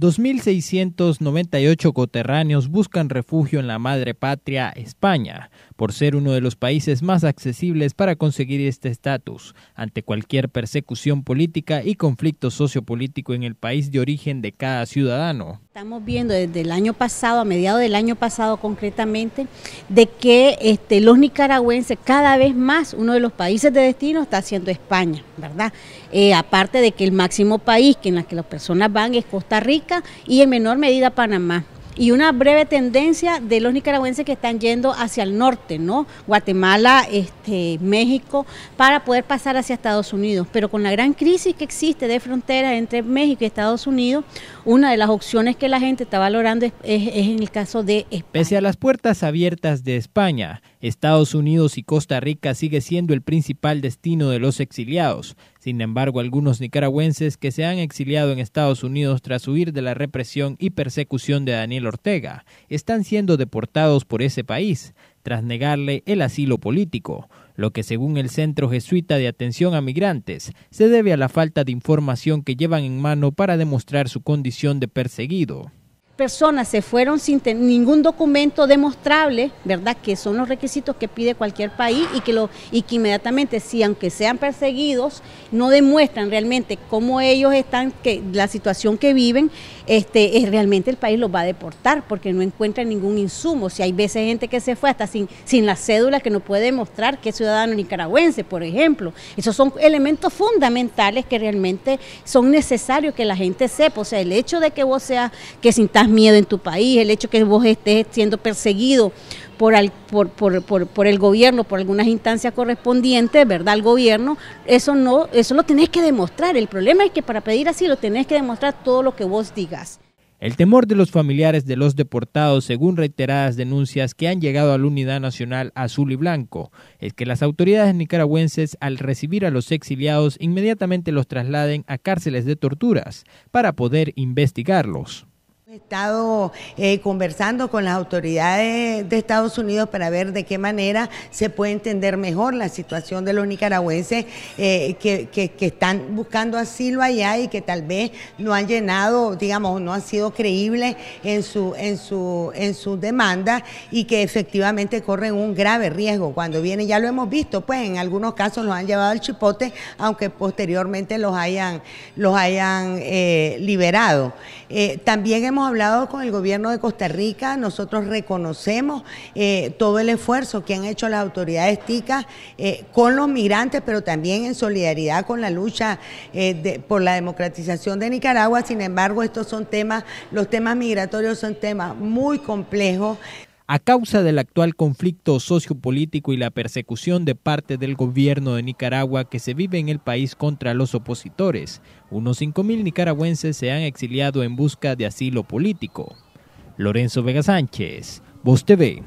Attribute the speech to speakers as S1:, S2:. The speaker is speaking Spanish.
S1: 2.698 coterráneos buscan refugio en la madre patria, España, por ser uno de los países más accesibles para conseguir este estatus, ante cualquier persecución política y conflicto sociopolítico en el país de origen de cada ciudadano.
S2: Estamos viendo desde el año pasado, a mediados del año pasado concretamente, de que este, los nicaragüenses cada vez más, uno de los países de destino está siendo España, ¿verdad? Eh, aparte de que el máximo país en el que las personas van es Costa Rica y en menor medida Panamá y una breve tendencia de los nicaragüenses que están yendo hacia el norte, ¿no? Guatemala, este, México, para poder pasar hacia Estados Unidos. Pero con la gran crisis que existe de fronteras entre México y Estados Unidos, una de las opciones que la gente está valorando es, en el caso de España.
S1: Pese a las puertas abiertas de España, Estados Unidos y Costa Rica sigue siendo el principal destino de los exiliados. Sin embargo, algunos nicaragüenses que se han exiliado en Estados Unidos tras huir de la represión y persecución de Daniel Ortega están siendo deportados por ese país, tras negarle el asilo político lo que según el Centro Jesuita de Atención a Migrantes se debe a la falta de información que llevan en mano para demostrar su condición de perseguido
S2: personas se fueron sin ningún documento demostrable, ¿verdad? Que son los requisitos que pide cualquier país y que, lo, y que inmediatamente, si aunque sean perseguidos, no demuestran realmente cómo ellos están, que la situación que viven, este, eh, realmente el país los va a deportar porque no encuentran ningún insumo. Si hay veces gente que se fue hasta sin, sin la cédula que no puede demostrar que es ciudadano nicaragüense, por ejemplo. Esos son elementos fundamentales que realmente son necesarios que la gente sepa. O sea, el hecho de que vos seas, que sintas miedo en tu país, el hecho que vos estés siendo perseguido por, por, el gobierno, por algunas instancias correspondientes, ¿verdad? Al gobierno, eso no, eso lo tenés que demostrar. El problema es que para pedir así lo tenés que demostrar todo lo que vos digas.
S1: El temor de los familiares de los deportados, según reiteradas denuncias que han llegado a la Unidad Nacional Azul y Blanco, es que las autoridades nicaragüenses, al recibir a los exiliados, inmediatamente los trasladen a cárceles de torturas para poder investigarlos
S3: estado eh, conversando con las autoridades de Estados Unidos para ver de qué manera se puede entender mejor la situación de los nicaragüenses eh, que, están buscando asilo allá y que tal vez no han llenado, digamos, no han sido creíbles en su, en su, en demanda y que efectivamente corren un grave riesgo cuando vienen. Ya lo hemos visto, pues en algunos casos los han llevado al chipote, aunque posteriormente los hayan, los hayan eh, liberado. también hemos hablado con el gobierno de Costa Rica, nosotros reconocemos eh, todo el esfuerzo que han hecho las autoridades ticas eh, con los migrantes, pero también en solidaridad con la lucha eh, por la democratización de Nicaragua. Sin embargo, estos son temas, los temas migratorios son temas muy complejos.
S1: A causa del actual conflicto sociopolítico y la persecución de parte del gobierno de Nicaragua que se vive en el país contra los opositores, unos 5.000 nicaragüenses se han exiliado en busca de asilo político. Lorenzo Vega Sánchez, Voz TV.